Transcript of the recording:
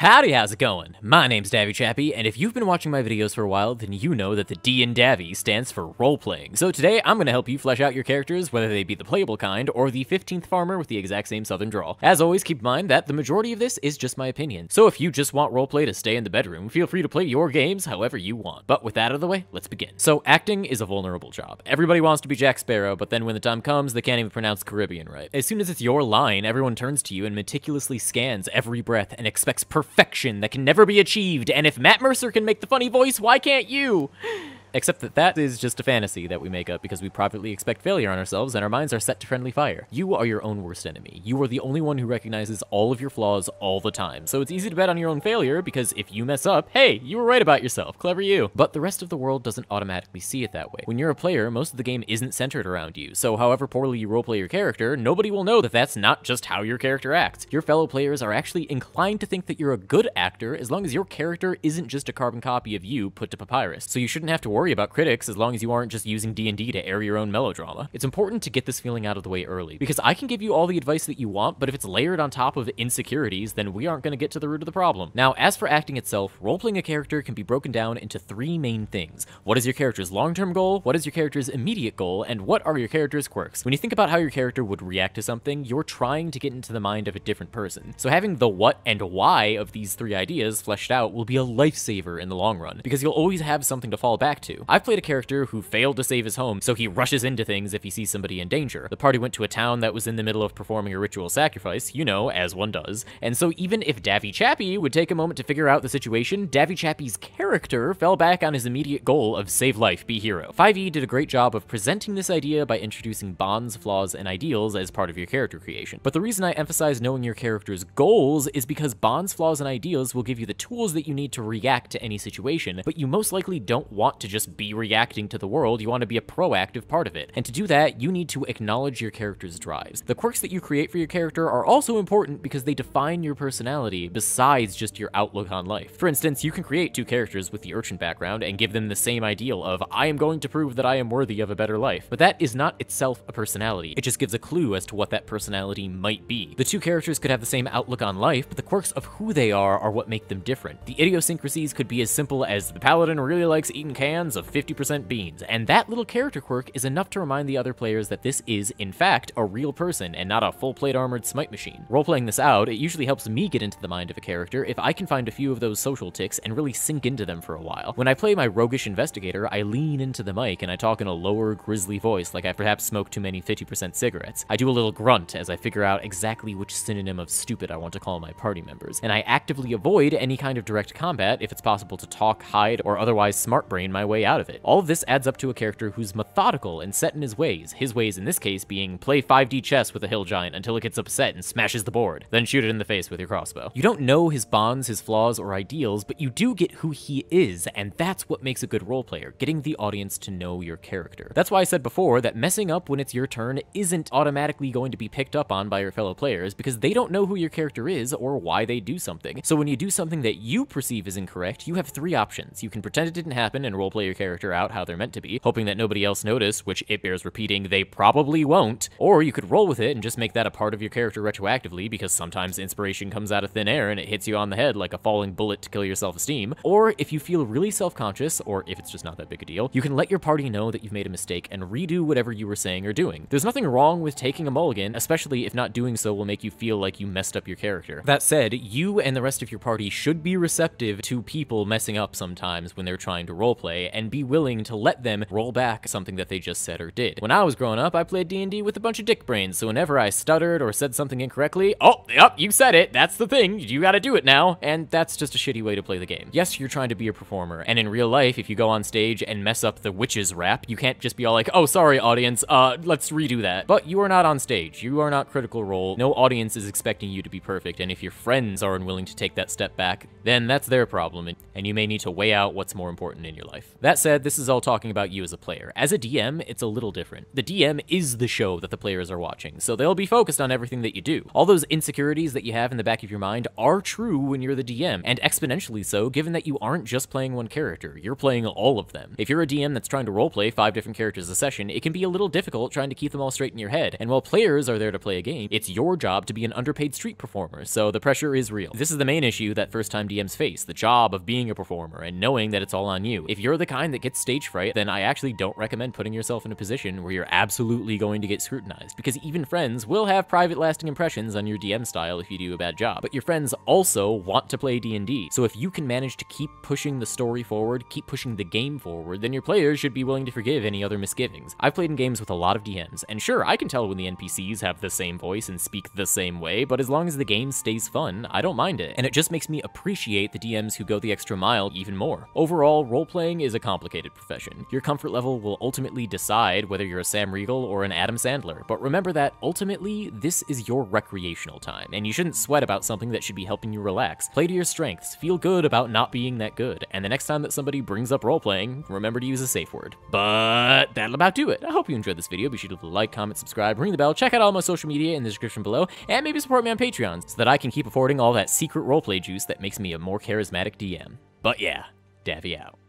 Howdy, how's it going? My name's Davy Chappie, and if you've been watching my videos for a while, then you know that the D in Davy stands for role-playing. So today, I'm going to help you flesh out your characters, whether they be the playable kind or the 15th farmer with the exact same southern drawl. As always, keep in mind that the majority of this is just my opinion, so if you just want roleplay to stay in the bedroom, feel free to play your games however you want. But with that out of the way, let's begin. So acting is a vulnerable job. Everybody wants to be Jack Sparrow, but then when the time comes, they can't even pronounce Caribbean right. As soon as it's your line, everyone turns to you and meticulously scans every breath and expects perfect perfection that can never be achieved, and if Matt Mercer can make the funny voice, why can't you? Except that that is just a fantasy that we make up because we privately expect failure on ourselves and our minds are set to friendly fire. You are your own worst enemy. You are the only one who recognizes all of your flaws all the time, so it's easy to bet on your own failure because if you mess up, hey, you were right about yourself, clever you. But the rest of the world doesn't automatically see it that way. When you're a player, most of the game isn't centered around you, so however poorly you roleplay your character, nobody will know that that's not just how your character acts. Your fellow players are actually inclined to think that you're a good actor as long as your character isn't just a carbon copy of you put to papyrus, so you shouldn't have to worry worry about critics as long as you aren't just using D&D to air your own melodrama. It's important to get this feeling out of the way early, because I can give you all the advice that you want, but if it's layered on top of insecurities, then we aren't going to get to the root of the problem. Now, as for acting itself, roleplaying a character can be broken down into three main things. What is your character's long-term goal? What is your character's immediate goal? And what are your character's quirks? When you think about how your character would react to something, you're trying to get into the mind of a different person. So having the what and why of these three ideas fleshed out will be a lifesaver in the long run, because you'll always have something to fall back to to. I've played a character who failed to save his home, so he rushes into things if he sees somebody in danger. The party went to a town that was in the middle of performing a ritual sacrifice, you know, as one does, and so even if Davy Chappie would take a moment to figure out the situation, Davy Chappie's character fell back on his immediate goal of save life, be hero. 5e did a great job of presenting this idea by introducing bonds, flaws, and ideals as part of your character creation. But the reason I emphasize knowing your character's goals is because bonds, flaws, and ideals will give you the tools that you need to react to any situation, but you most likely don't want to just just be reacting to the world, you want to be a proactive part of it. And to do that, you need to acknowledge your character's drives. The quirks that you create for your character are also important because they define your personality besides just your outlook on life. For instance, you can create two characters with the urchin background and give them the same ideal of, I am going to prove that I am worthy of a better life, but that is not itself a personality. It just gives a clue as to what that personality might be. The two characters could have the same outlook on life, but the quirks of who they are are what make them different. The idiosyncrasies could be as simple as the paladin really likes eating cans, tons of 50% beans, and that little character quirk is enough to remind the other players that this is, in fact, a real person and not a full plate armored smite machine. Roleplaying this out, it usually helps me get into the mind of a character if I can find a few of those social ticks and really sink into them for a while. When I play my roguish investigator, I lean into the mic and I talk in a lower, grisly voice like I perhaps smoked too many 50% cigarettes. I do a little grunt as I figure out exactly which synonym of stupid I want to call my party members, and I actively avoid any kind of direct combat if it's possible to talk, hide, or otherwise smart brain my way way out of it. All of this adds up to a character who's methodical and set in his ways, his ways in this case being play 5D chess with a hill giant until it gets upset and smashes the board, then shoot it in the face with your crossbow. You don't know his bonds, his flaws, or ideals, but you do get who he is, and that's what makes a good role player, getting the audience to know your character. That's why I said before that messing up when it's your turn isn't automatically going to be picked up on by your fellow players because they don't know who your character is or why they do something. So when you do something that you perceive as incorrect, you have three options. You can pretend it didn't happen and roleplay your character out how they're meant to be, hoping that nobody else notice, which it bears repeating they probably won't, or you could roll with it and just make that a part of your character retroactively because sometimes inspiration comes out of thin air and it hits you on the head like a falling bullet to kill your self-esteem, or if you feel really self-conscious, or if it's just not that big a deal, you can let your party know that you've made a mistake and redo whatever you were saying or doing. There's nothing wrong with taking a mulligan, especially if not doing so will make you feel like you messed up your character. That said, you and the rest of your party should be receptive to people messing up sometimes when they're trying to roleplay, and be willing to let them roll back something that they just said or did. When I was growing up, I played D&D with a bunch of dick brains, so whenever I stuttered or said something incorrectly, oh, yep, you said it, that's the thing, you gotta do it now, and that's just a shitty way to play the game. Yes, you're trying to be a performer, and in real life, if you go on stage and mess up the witch's rap, you can't just be all like, oh, sorry, audience, uh, let's redo that. But you are not on stage, you are not critical role, no audience is expecting you to be perfect, and if your friends aren't willing to take that step back, then that's their problem, and you may need to weigh out what's more important in your life. That said, this is all talking about you as a player. As a DM, it's a little different. The DM is the show that the players are watching, so they'll be focused on everything that you do. All those insecurities that you have in the back of your mind are true when you're the DM, and exponentially so given that you aren't just playing one character, you're playing all of them. If you're a DM that's trying to roleplay five different characters a session, it can be a little difficult trying to keep them all straight in your head, and while players are there to play a game, it's your job to be an underpaid street performer, so the pressure is real. This is the main issue that first-time DMs face, the job of being a performer and knowing that it's all on you. If you're the kind that gets stage fright, then I actually don't recommend putting yourself in a position where you're absolutely going to get scrutinized, because even friends will have private lasting impressions on your DM style if you do a bad job. But your friends also want to play D&D, so if you can manage to keep pushing the story forward, keep pushing the game forward, then your players should be willing to forgive any other misgivings. I've played in games with a lot of DMs, and sure, I can tell when the NPCs have the same voice and speak the same way, but as long as the game stays fun, I don't mind it, and it just makes me appreciate the DMs who go the extra mile even more. Overall, role-playing is a complicated profession. Your comfort level will ultimately decide whether you're a Sam Riegel or an Adam Sandler, but remember that ultimately, this is your recreational time, and you shouldn't sweat about something that should be helping you relax. Play to your strengths, feel good about not being that good, and the next time that somebody brings up role-playing, remember to use a safe word. But that'll about do it. I hope you enjoyed this video. Be sure to like, comment, subscribe, ring the bell, check out all my social media in the description below, and maybe support me on Patreon so that I can keep affording all that secret roleplay juice that makes me a more charismatic DM. But yeah, Davy out.